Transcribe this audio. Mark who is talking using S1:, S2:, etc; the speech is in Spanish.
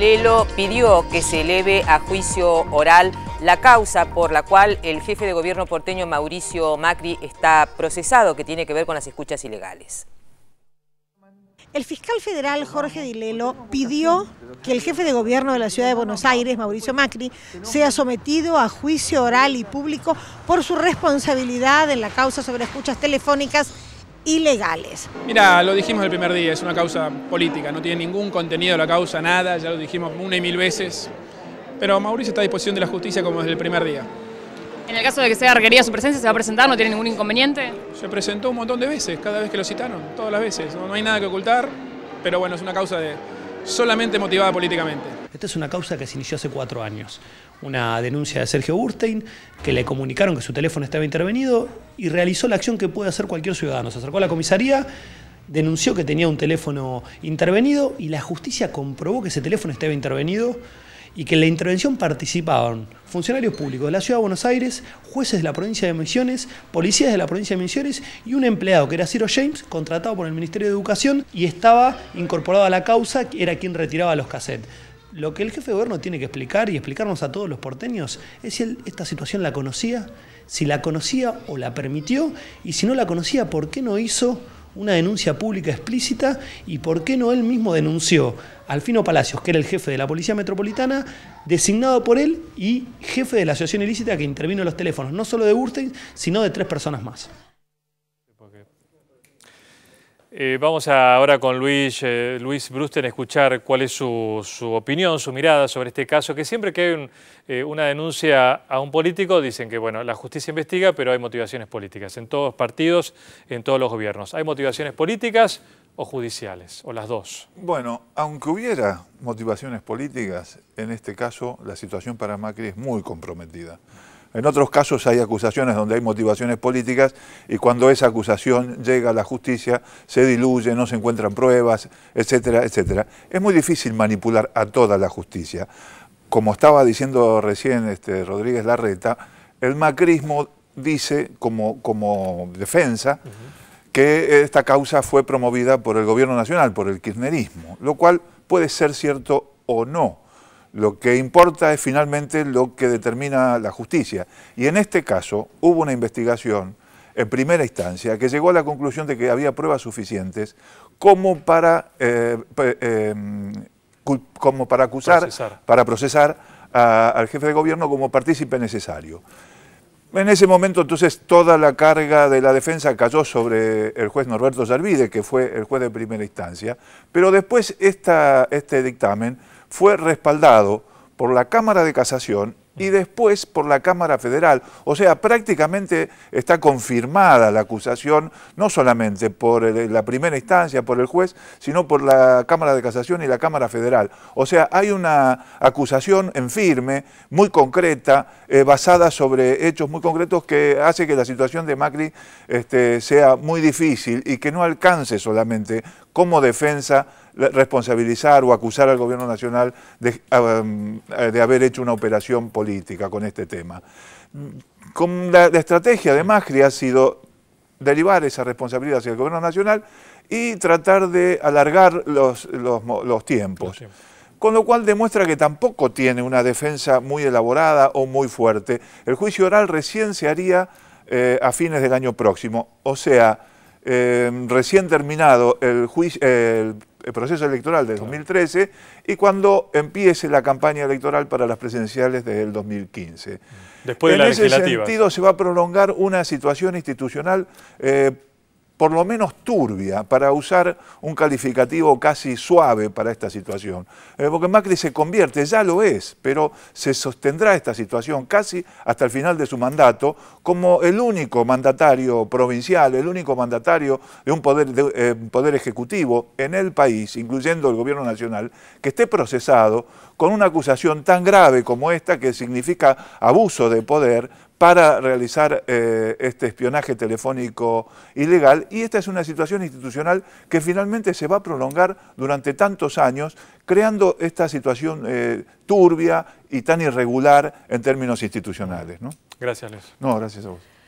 S1: Dilelo pidió que se eleve a juicio oral la causa por la cual el jefe de gobierno porteño Mauricio Macri está procesado, que tiene que ver con las escuchas ilegales.
S2: El fiscal federal Jorge Dilelo pidió que el jefe de gobierno de la ciudad de Buenos Aires, Mauricio Macri, sea sometido a juicio oral y público por su responsabilidad en la causa sobre escuchas telefónicas ilegales. Mira, lo dijimos el primer día, es una causa política, no tiene ningún contenido la causa, nada, ya lo dijimos una y mil veces. Pero Mauricio está a disposición de la justicia como desde el primer día. En el caso de que sea requerida su presencia, ¿se va a presentar? ¿No tiene ningún inconveniente? Se presentó un montón de veces, cada vez que lo citaron, todas las veces. No, hay nada que ocultar, pero bueno, es una causa de, solamente motivada políticamente. Esta es una causa que se inició hace cuatro años una denuncia de Sergio Burstein, que le comunicaron que su teléfono estaba intervenido y realizó la acción que puede hacer cualquier ciudadano. Se acercó a la comisaría, denunció que tenía un teléfono intervenido y la justicia comprobó que ese teléfono estaba intervenido y que en la intervención participaban funcionarios públicos de la Ciudad de Buenos Aires, jueces de la provincia de Misiones, policías de la provincia de Misiones y un empleado que era Ciro James, contratado por el Ministerio de Educación y estaba incorporado a la causa, era quien retiraba los cassettes. Lo que el jefe de gobierno tiene que explicar y explicarnos a todos los porteños es si él esta situación la conocía, si la conocía o la permitió, y si no la conocía, ¿por qué no hizo una denuncia pública explícita y por qué no él mismo denunció a Alfino Palacios, que era el jefe de la Policía Metropolitana, designado por él y jefe de la asociación ilícita que intervino en los teléfonos, no solo de Burstein, sino de tres personas más?
S1: Eh, vamos ahora con Luis, eh, Luis Brusten a escuchar cuál es su, opinión, su mirada sobre este caso, que siempre que hay eh, una denuncia a un político dicen que bueno, la justicia investiga, pero hay motivaciones políticas en todos los partidos, en todos los gobiernos. ¿Hay motivaciones políticas o judiciales, o las dos? Bueno, aunque hubiera motivaciones políticas, en este caso la situación para Macri es muy comprometida. En otros casos hay acusaciones donde hay motivaciones políticas y cuando esa acusación llega a la justicia se diluye, no se encuentran pruebas, etcétera, etcétera. Es muy difícil manipular a toda la justicia. Como estaba diciendo recién este, Rodríguez Larreta, el macrismo dice como, defensa que esta causa fue promovida por el gobierno nacional, por el kirchnerismo, lo cual puede ser cierto o no lo que importa es finalmente lo que determina la justicia. Y en este caso hubo una investigación en primera instancia que llegó a la conclusión de que había pruebas suficientes como para, eh, eh, em, como para acusar, para procesar al jefe de gobierno como partícipe necesario. En ese momento entonces toda la carga de la defensa cayó sobre el juez Norberto Yalvide, que fue el juez de primera instancia, pero después este dictamen fue respaldado por la Cámara de Casación y mm. después por la Cámara Federal. O sea, prácticamente está confirmada la acusación, no solamente por eh, la primera instancia, por el juez, sino por la Cámara de Casación y la Cámara Federal. O sea, hay una acusación en firme, muy concreta, eh, basada sobre hechos muy concretos que hace que la situación de Macri este, sea muy difícil y que no alcance solamente como defensa responsabilizar o acusar al gobierno nacional de, haber hecho una operación política con este tema. la, estrategia de Macri ha sido derivar esa responsabilidad hacia el gobierno nacional y tratar de alargar los, tiempos. con lo cual demuestra que tampoco tiene una defensa muy elaborada o muy fuerte. El juicio oral recién se haría eh, a fines del año próximo, o sea, eh, recién terminado el, juicio, el proceso electoral de 2013 y cuando empiece la campaña electoral para las presidenciales del 2015. Después en de la ese sentido se va a prolongar una situación institucional eh, por lo menos turbia, para usar un calificativo casi suave para esta situación. Eh, porque Macri se convierte, ya lo es, pero se sostendrá esta situación casi hasta el final de su mandato como el único mandatario provincial, el único mandatario de un poder eh, ejecutivo en el país, incluyendo el gobierno nacional, que esté procesado con una acusación tan grave como esta que significa abuso de poder para realizar eh, este espionaje telefónico ilegal y esta es una situación institucional que finalmente se va a prolongar durante tantos años, creando esta situación eh, turbia y tan irregular en términos institucionales. Gracias, Luis. No, gracias a vos.